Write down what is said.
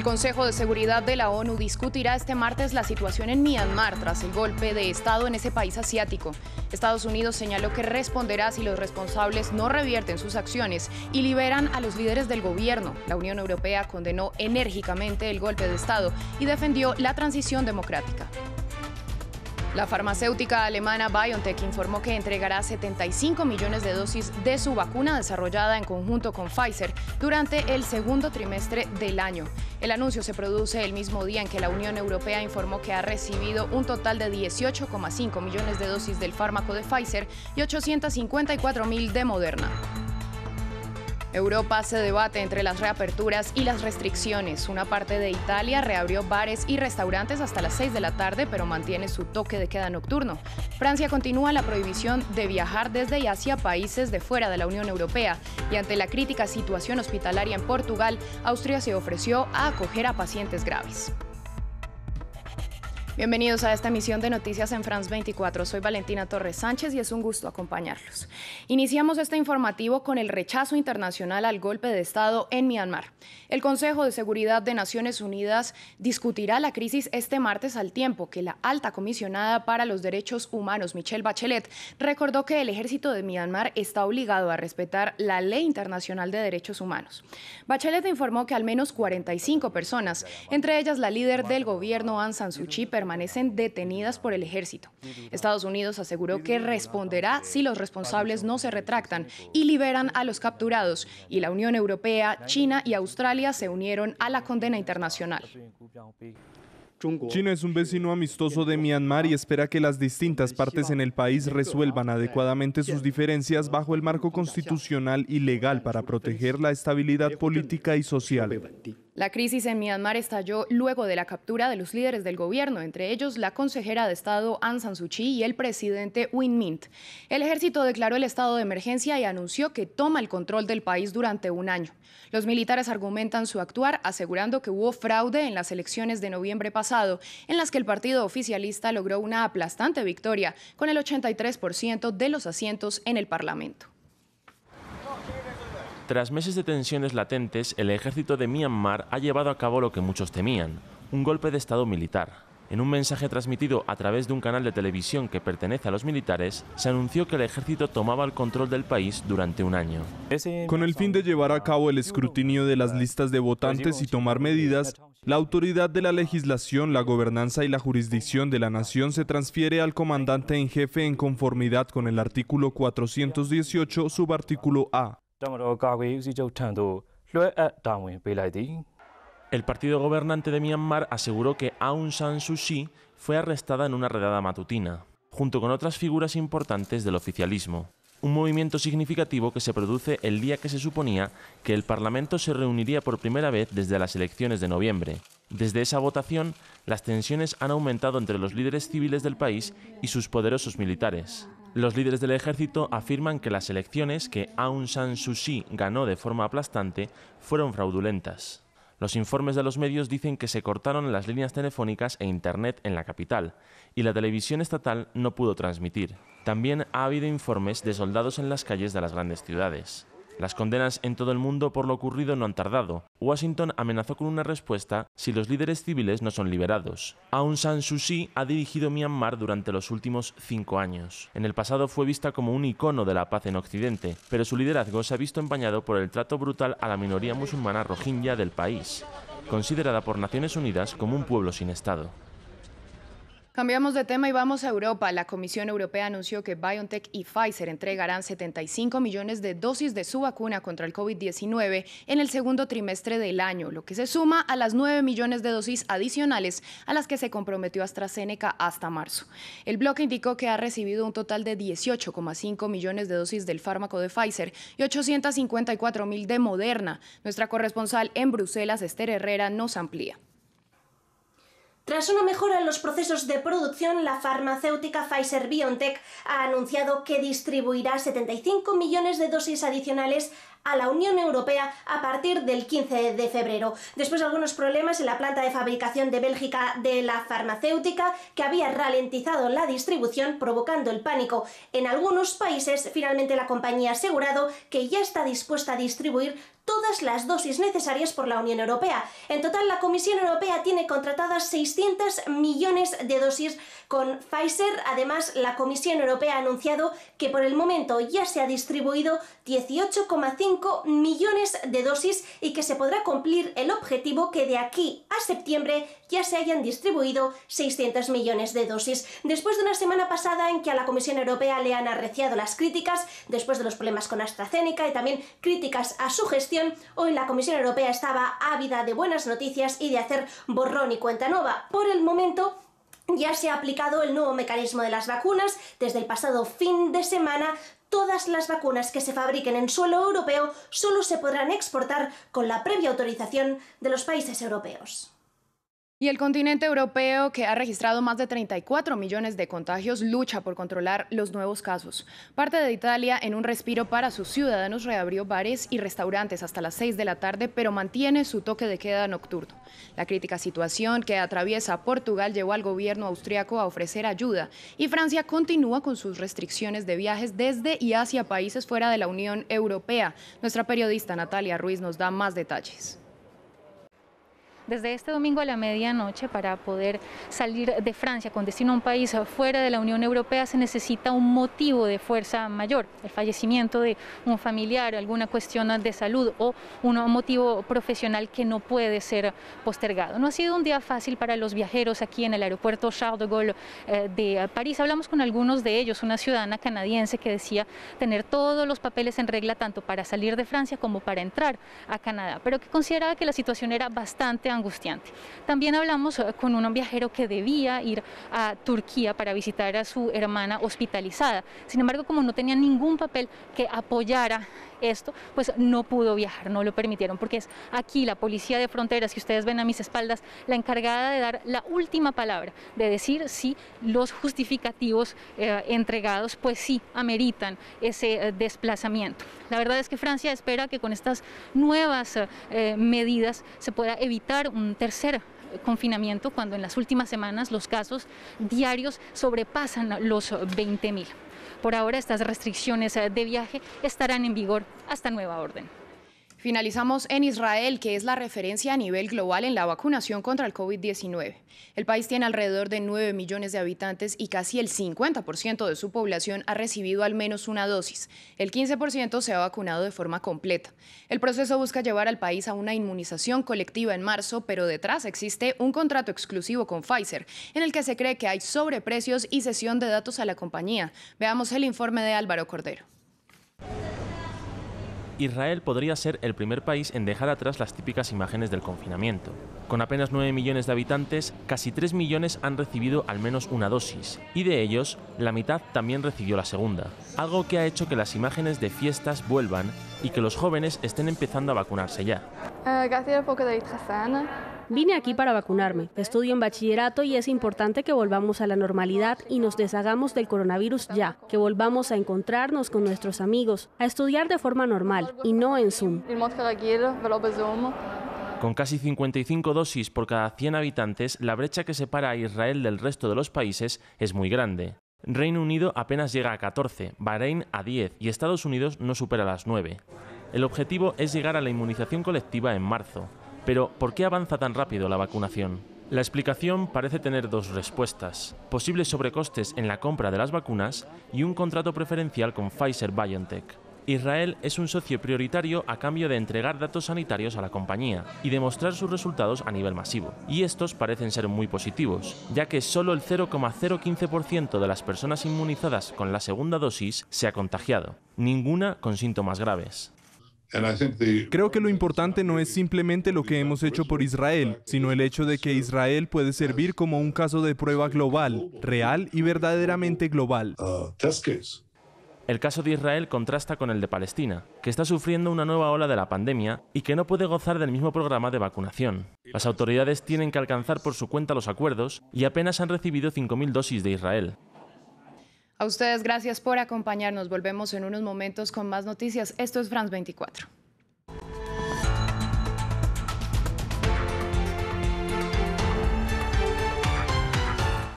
El Consejo de Seguridad de la ONU discutirá este martes la situación en Myanmar tras el golpe de Estado en ese país asiático. Estados Unidos señaló que responderá si los responsables no revierten sus acciones y liberan a los líderes del gobierno. La Unión Europea condenó enérgicamente el golpe de Estado y defendió la transición democrática. La farmacéutica alemana BioNTech informó que entregará 75 millones de dosis de su vacuna desarrollada en conjunto con Pfizer durante el segundo trimestre del año. El anuncio se produce el mismo día en que la Unión Europea informó que ha recibido un total de 18,5 millones de dosis del fármaco de Pfizer y 854 mil de Moderna. Europa se debate entre las reaperturas y las restricciones. Una parte de Italia reabrió bares y restaurantes hasta las 6 de la tarde, pero mantiene su toque de queda nocturno. Francia continúa la prohibición de viajar desde y hacia países de fuera de la Unión Europea. Y ante la crítica situación hospitalaria en Portugal, Austria se ofreció a acoger a pacientes graves. Bienvenidos a esta emisión de Noticias en France 24. Soy Valentina Torres Sánchez y es un gusto acompañarlos. Iniciamos este informativo con el rechazo internacional al golpe de Estado en Myanmar. El Consejo de Seguridad de Naciones Unidas discutirá la crisis este martes al tiempo que la alta comisionada para los derechos humanos, Michelle Bachelet, recordó que el ejército de Myanmar está obligado a respetar la ley internacional de derechos humanos. Bachelet informó que al menos 45 personas, entre ellas la líder del gobierno Aung San Suu Kyi, permanecen detenidas por el ejército. Estados Unidos aseguró que responderá si los responsables no se retractan y liberan a los capturados, y la Unión Europea, China y Australia se unieron a la condena internacional. China es un vecino amistoso de Myanmar y espera que las distintas partes en el país resuelvan adecuadamente sus diferencias bajo el marco constitucional y legal para proteger la estabilidad política y social. La crisis en Myanmar estalló luego de la captura de los líderes del gobierno, entre ellos la consejera de Estado Aung San Suu Kyi y el presidente Win Mint. El ejército declaró el estado de emergencia y anunció que toma el control del país durante un año. Los militares argumentan su actuar asegurando que hubo fraude en las elecciones de noviembre pasado, en las que el partido oficialista logró una aplastante victoria con el 83% de los asientos en el Parlamento. Tras meses de tensiones latentes, el ejército de Myanmar ha llevado a cabo lo que muchos temían, un golpe de Estado militar. En un mensaje transmitido a través de un canal de televisión que pertenece a los militares, se anunció que el ejército tomaba el control del país durante un año. Con el fin de llevar a cabo el escrutinio de las listas de votantes y tomar medidas, la autoridad de la legislación, la gobernanza y la jurisdicción de la nación se transfiere al comandante en jefe en conformidad con el artículo 418, subartículo A el partido gobernante de Myanmar aseguró que Aung San Suu Kyi fue arrestada en una redada matutina, junto con otras figuras importantes del oficialismo. Un movimiento significativo que se produce el día que se suponía que el Parlamento se reuniría por primera vez desde las elecciones de noviembre, desde esa votación, las tensiones han aumentado entre los líderes civiles del país y sus poderosos militares. Los líderes del ejército afirman que las elecciones que Aung San Suu Kyi ganó de forma aplastante fueron fraudulentas. Los informes de los medios dicen que se cortaron las líneas telefónicas e Internet en la capital, y la televisión estatal no pudo transmitir. También ha habido informes de soldados en las calles de las grandes ciudades. Las condenas en todo el mundo por lo ocurrido no han tardado. Washington amenazó con una respuesta si los líderes civiles no son liberados. Aung San Suu Kyi ha dirigido Myanmar durante los últimos cinco años. En el pasado fue vista como un icono de la paz en Occidente, pero su liderazgo se ha visto empañado por el trato brutal a la minoría musulmana rohingya del país, considerada por Naciones Unidas como un pueblo sin Estado. Cambiamos de tema y vamos a Europa. La Comisión Europea anunció que BioNTech y Pfizer entregarán 75 millones de dosis de su vacuna contra el COVID-19 en el segundo trimestre del año, lo que se suma a las 9 millones de dosis adicionales a las que se comprometió AstraZeneca hasta marzo. El bloque indicó que ha recibido un total de 18,5 millones de dosis del fármaco de Pfizer y 854 mil de Moderna. Nuestra corresponsal en Bruselas, Esther Herrera, nos amplía. Tras una mejora en los procesos de producción, la farmacéutica Pfizer BioNTech ha anunciado que distribuirá 75 millones de dosis adicionales a la Unión Europea a partir del 15 de febrero, después de algunos problemas en la planta de fabricación de Bélgica de la farmacéutica que había ralentizado la distribución provocando el pánico. En algunos países, finalmente la compañía ha asegurado que ya está dispuesta a distribuir todas las dosis necesarias por la Unión Europea. En total, la Comisión Europea tiene contratadas 600 millones de dosis con Pfizer. Además, la Comisión Europea ha anunciado que por el momento ya se ha distribuido 18,5 millones de dosis y que se podrá cumplir el objetivo que de aquí a septiembre ya se hayan distribuido 600 millones de dosis. Después de una semana pasada en que a la Comisión Europea le han arreciado las críticas, después de los problemas con AstraZeneca y también críticas a su gestión, hoy la Comisión Europea estaba ávida de buenas noticias y de hacer borrón y cuenta nueva. Por el momento, ya se ha aplicado el nuevo mecanismo de las vacunas desde el pasado fin de semana. Todas las vacunas que se fabriquen en suelo europeo solo se podrán exportar con la previa autorización de los países europeos. Y el continente europeo, que ha registrado más de 34 millones de contagios, lucha por controlar los nuevos casos. Parte de Italia, en un respiro para sus ciudadanos, reabrió bares y restaurantes hasta las 6 de la tarde, pero mantiene su toque de queda nocturno. La crítica situación que atraviesa Portugal llevó al gobierno austriaco a ofrecer ayuda y Francia continúa con sus restricciones de viajes desde y hacia países fuera de la Unión Europea. Nuestra periodista Natalia Ruiz nos da más detalles desde este domingo a la medianoche para poder salir de Francia con destino a un país fuera de la Unión Europea se necesita un motivo de fuerza mayor, el fallecimiento de un familiar, alguna cuestión de salud o un motivo profesional que no puede ser postergado. No ha sido un día fácil para los viajeros aquí en el aeropuerto Charles de Gaulle eh, de París. Hablamos con algunos de ellos, una ciudadana canadiense que decía tener todos los papeles en regla tanto para salir de Francia como para entrar a Canadá, pero que consideraba que la situación era bastante angustiosa también hablamos eh, con un viajero que debía ir a Turquía para visitar a su hermana hospitalizada. Sin embargo, como no tenía ningún papel que apoyara esto, pues no pudo viajar, no lo permitieron, porque es aquí la policía de fronteras que ustedes ven a mis espaldas, la encargada de dar la última palabra, de decir si los justificativos eh, entregados, pues sí, ameritan ese eh, desplazamiento. La verdad es que Francia espera que con estas nuevas eh, medidas se pueda evitar un tercer confinamiento cuando en las últimas semanas los casos diarios sobrepasan los 20.000. Por ahora estas restricciones de viaje estarán en vigor hasta nueva orden. Finalizamos en Israel, que es la referencia a nivel global en la vacunación contra el COVID-19. El país tiene alrededor de 9 millones de habitantes y casi el 50% de su población ha recibido al menos una dosis. El 15% se ha vacunado de forma completa. El proceso busca llevar al país a una inmunización colectiva en marzo, pero detrás existe un contrato exclusivo con Pfizer, en el que se cree que hay sobreprecios y cesión de datos a la compañía. Veamos el informe de Álvaro Cordero. Israel podría ser el primer país en dejar atrás las típicas imágenes del confinamiento. Con apenas 9 millones de habitantes, casi 3 millones han recibido al menos una dosis, y de ellos, la mitad también recibió la segunda, algo que ha hecho que las imágenes de fiestas vuelvan y que los jóvenes estén empezando a vacunarse ya. Eh, Vine aquí para vacunarme. Estudio en bachillerato y es importante que volvamos a la normalidad y nos deshagamos del coronavirus ya, que volvamos a encontrarnos con nuestros amigos, a estudiar de forma normal y no en Zoom. Con casi 55 dosis por cada 100 habitantes, la brecha que separa a Israel del resto de los países es muy grande. Reino Unido apenas llega a 14, Bahrein a 10 y Estados Unidos no supera las 9. El objetivo es llegar a la inmunización colectiva en marzo. Pero, ¿por qué avanza tan rápido la vacunación? La explicación parece tener dos respuestas, posibles sobrecostes en la compra de las vacunas y un contrato preferencial con Pfizer BioNTech. Israel es un socio prioritario a cambio de entregar datos sanitarios a la compañía y demostrar sus resultados a nivel masivo. Y estos parecen ser muy positivos, ya que solo el 0,015% de las personas inmunizadas con la segunda dosis se ha contagiado, ninguna con síntomas graves. Creo que lo importante no es simplemente lo que hemos hecho por Israel, sino el hecho de que Israel puede servir como un caso de prueba global, real y verdaderamente global. Uh, el caso de Israel contrasta con el de Palestina, que está sufriendo una nueva ola de la pandemia y que no puede gozar del mismo programa de vacunación. Las autoridades tienen que alcanzar por su cuenta los acuerdos y apenas han recibido 5.000 dosis de Israel. A ustedes gracias por acompañarnos. Volvemos en unos momentos con más noticias. Esto es France 24.